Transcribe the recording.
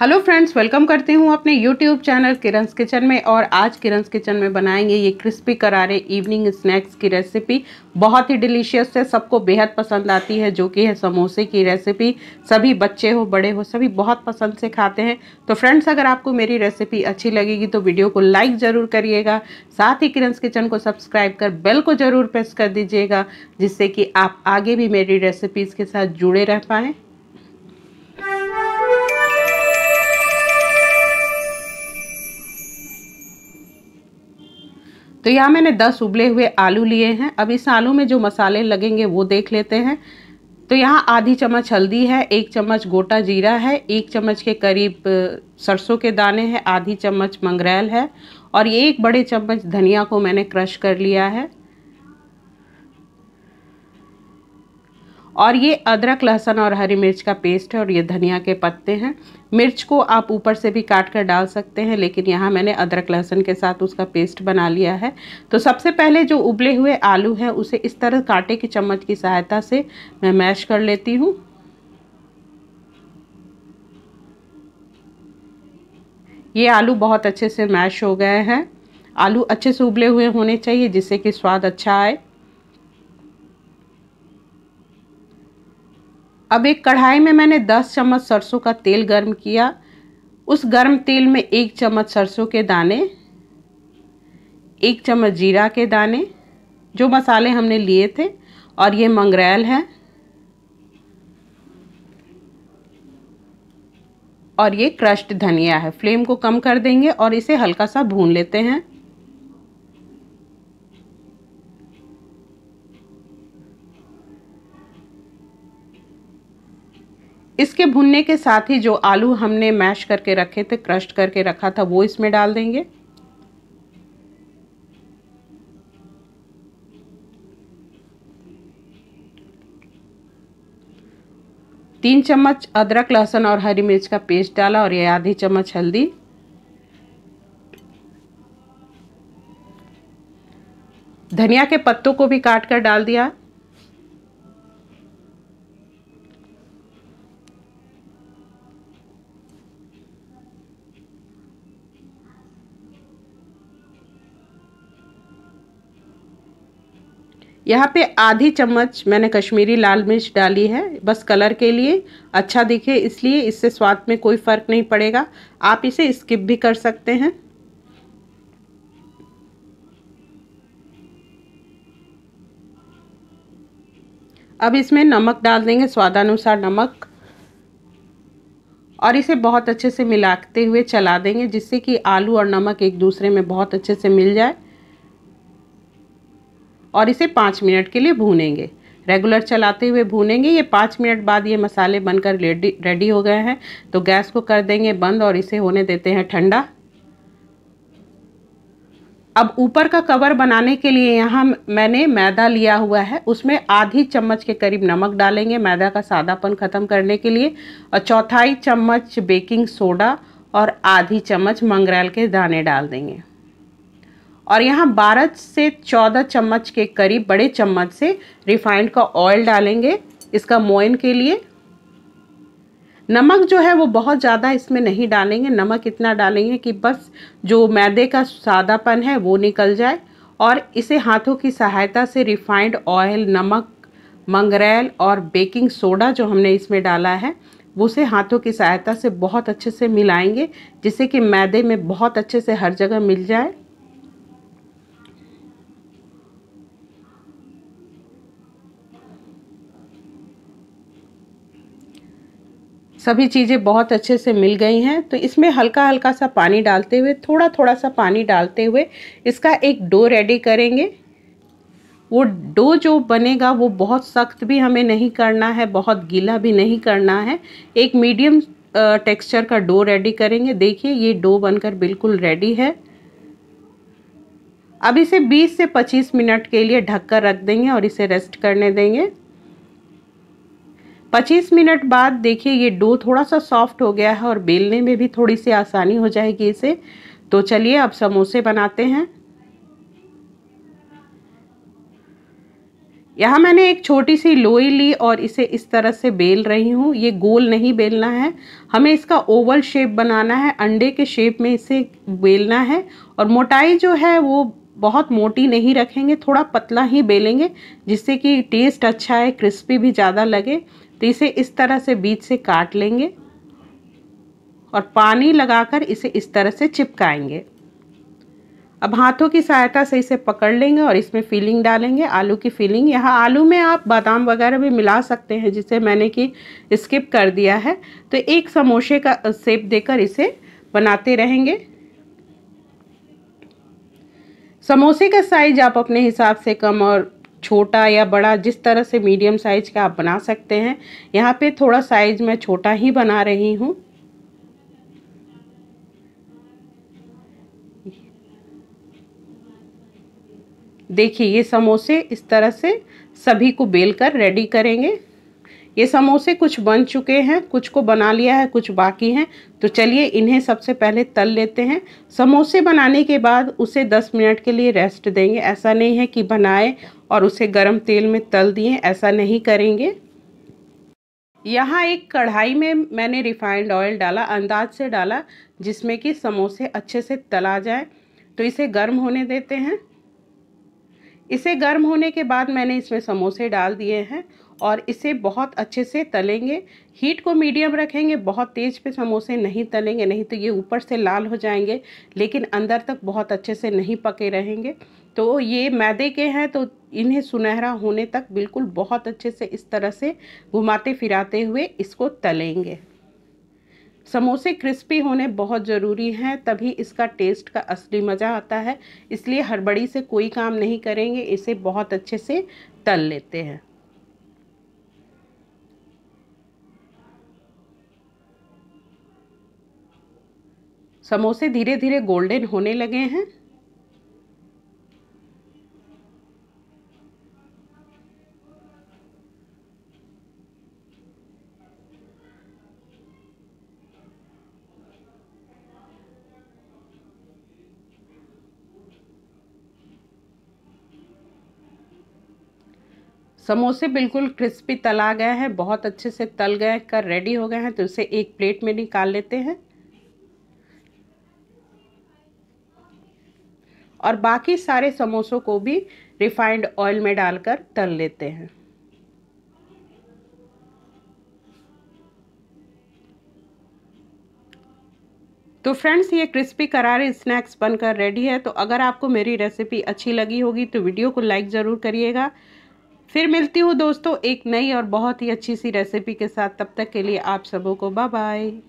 hello friends welcome करती हूँ अपने यूट्यूब चैनल किरण्स किचन में और आज किरण्स किचन में बनाएंगे ये क्रिस्पी करारे इवनिंग स्नैक्स की रेसिपी बहुत ही डिलीशियस है सबको बेहद पसंद आती है जो कि है समोसे की रेसिपी सभी बच्चे हो बड़े हो सभी बहुत पसंद से खाते हैं तो फ्रेंड्स अगर आपको मेरी रेसिपी अच्छी लगेगी तो वीडियो को लाइक ज़रूर करिएगा साथ ही किरण्स किचन को सब्सक्राइब कर बेल को ज़रूर प्रेस कर दीजिएगा जिससे कि आप आगे भी मेरी रेसिपीज़ के साथ जुड़े रह पाएँ तो यहाँ मैंने दस उबले हुए आलू लिए हैं अब इस आलू में जो मसाले लगेंगे वो देख लेते हैं तो यहाँ आधी चम्मच हल्दी है एक चम्मच गोटा जीरा है एक चम्मच के करीब सरसों के दाने हैं आधी चम्मच मंगरेल है और ये एक बड़े चम्मच धनिया को मैंने क्रश कर लिया है और ये अदरक लहसुन और हरी मिर्च का पेस्ट है और ये धनिया के पत्ते हैं मिर्च को आप ऊपर से भी काट कर डाल सकते हैं लेकिन यहाँ मैंने अदरक लहसुन के साथ उसका पेस्ट बना लिया है तो सबसे पहले जो उबले हुए आलू हैं उसे इस तरह कांटे की चम्मच की सहायता से मैं मैश कर लेती हूँ ये आलू बहुत अच्छे से मैश हो गए हैं आलू अच्छे से उबले हुए होने चाहिए जिससे कि स्वाद अच्छा आए अब एक कढ़ाई में मैंने 10 चम्मच सरसों का तेल गर्म किया उस गर्म तेल में एक चम्मच सरसों के दाने एक चम्मच जीरा के दाने जो मसाले हमने लिए थे और ये मंगरेल है और ये क्रश्ड धनिया है फ्लेम को कम कर देंगे और इसे हल्का सा भून लेते हैं इसके भुनने के साथ ही जो आलू हमने मैश करके रखे थे क्रश्ड करके रखा था वो इसमें डाल देंगे तीन चम्मच अदरक लहसुन और हरी मिर्च का पेस्ट डाला और ये आधी चम्मच हल्दी धनिया के पत्तों को भी काट कर डाल दिया यहाँ पे आधी चम्मच मैंने कश्मीरी लाल मिर्च डाली है बस कलर के लिए अच्छा दिखे इसलिए इससे स्वाद में कोई फ़र्क नहीं पड़ेगा आप इसे स्किप भी कर सकते हैं अब इसमें नमक डाल देंगे स्वादानुसार नमक और इसे बहुत अच्छे से मिलाते हुए चला देंगे जिससे कि आलू और नमक एक दूसरे में बहुत अच्छे से मिल जाए और इसे पाँच मिनट के लिए भूनेंगे रेगुलर चलाते हुए भूनेंगे ये पाँच मिनट बाद ये मसाले बनकर रेडी रेडी हो गए हैं तो गैस को कर देंगे बंद और इसे होने देते हैं ठंडा अब ऊपर का कवर बनाने के लिए यहाँ मैंने मैदा लिया हुआ है उसमें आधी चम्मच के करीब नमक डालेंगे मैदा का सादापन ख़त्म करने के लिए और चौथाई चम्मच बेकिंग सोडा और आधी चम्मच मंगरेल के दाने डाल देंगे और यहाँ 12 से 14 चम्मच के करीब बड़े चम्मच से रिफाइंड का ऑयल डालेंगे इसका मोइन के लिए नमक जो है वो बहुत ज़्यादा इसमें नहीं डालेंगे नमक इतना डालेंगे कि बस जो मैदे का सादापन है वो निकल जाए और इसे हाथों की सहायता से रिफाइंड ऑयल नमक मंगरेल और बेकिंग सोडा जो हमने इसमें डाला है वो उसे हाथों की सहायता से बहुत अच्छे से मिलाएंगे जिससे कि मैदे में बहुत अच्छे से हर जगह मिल जाए सभी चीज़ें बहुत अच्छे से मिल गई हैं तो इसमें हल्का हल्का सा पानी डालते हुए थोड़ा थोड़ा सा पानी डालते हुए इसका एक डो रेडी करेंगे वो डो जो बनेगा वो बहुत सख्त भी हमें नहीं करना है बहुत गीला भी नहीं करना है एक मीडियम टेक्सचर का डो रेडी करेंगे देखिए ये डो बनकर बिल्कुल रेडी है अब इसे 20 से 25 मिनट के लिए ढककर रख देंगे और इसे रेस्ट करने देंगे 25 मिनट बाद देखिए ये डो थोड़ा सा सॉफ्ट हो गया है और बेलने में भी थोड़ी सी आसानी हो जाएगी इसे तो चलिए अब समोसे बनाते हैं यहाँ मैंने एक छोटी सी लोई ली और इसे इस तरह से बेल रही हूँ ये गोल नहीं बेलना है हमें इसका ओवल शेप बनाना है अंडे के शेप में इसे बेलना है और मोटाई जो है वो बहुत मोटी नहीं रखेंगे थोड़ा पतला ही बेलेंगे जिससे कि टेस्ट अच्छा है क्रिस्पी भी ज़्यादा लगे तो इसे इस तरह से बीच से काट लेंगे और पानी लगाकर इसे इस तरह से चिपकाएंगे अब हाथों की सहायता से इसे पकड़ लेंगे और इसमें फीलिंग डालेंगे आलू की फीलिंग यहाँ आलू में आप बादाम वगैरह भी मिला सकते हैं जिसे मैंने कि स्किप कर दिया है तो एक समोसे का सेप देकर इसे बनाते रहेंगे समोसे का साइज आप अपने हिसाब से कम और छोटा या बड़ा जिस तरह से मीडियम साइज़ का आप बना सकते हैं यहाँ पे थोड़ा साइज़ मैं छोटा ही बना रही हूँ देखिए ये समोसे इस तरह से सभी को बेल कर रेडी करेंगे ये समोसे कुछ बन चुके हैं कुछ को बना लिया है कुछ बाकी हैं तो चलिए इन्हें सबसे पहले तल लेते हैं समोसे बनाने के बाद उसे 10 मिनट के लिए रेस्ट देंगे ऐसा नहीं है कि बनाए और उसे गरम तेल में तल दिए ऐसा नहीं करेंगे यहाँ एक कढ़ाई में मैंने रिफाइंड ऑयल डाला अंदाज से डाला जिसमें कि समोसे अच्छे से तला जाए तो इसे गर्म होने देते हैं इसे गर्म होने के बाद मैंने इसमें समोसे डाल दिए हैं और इसे बहुत अच्छे से तलेंगे हीट को मीडियम रखेंगे बहुत तेज़ पे समोसे नहीं तलेंगे नहीं तो ये ऊपर से लाल हो जाएंगे लेकिन अंदर तक बहुत अच्छे से नहीं पके रहेंगे तो ये मैदे के हैं तो इन्हें सुनहरा होने तक बिल्कुल बहुत अच्छे से इस तरह से घुमाते फिराते हुए इसको तलेंगे समोसे क्रिस्पी होने बहुत ज़रूरी हैं तभी इसका टेस्ट का असली मज़ा आता है इसलिए हड़बड़ी से कोई काम नहीं करेंगे इसे बहुत अच्छे से तल लेते हैं समोसे धीरे धीरे गोल्डन होने लगे हैं समोसे बिल्कुल क्रिस्पी तला गए हैं बहुत अच्छे से तल गए कर रेडी हो गए हैं तो इसे एक प्लेट में निकाल लेते हैं और बाकी सारे समोसों को भी रिफाइंड ऑयल में डालकर तल लेते हैं तो फ्रेंड्स ये क्रिस्पी करारे स्नैक्स बनकर रेडी है तो अगर आपको मेरी रेसिपी अच्छी लगी होगी तो वीडियो को लाइक ज़रूर करिएगा फिर मिलती हूँ दोस्तों एक नई और बहुत ही अच्छी सी रेसिपी के साथ तब तक के लिए आप सबों को बाय बाय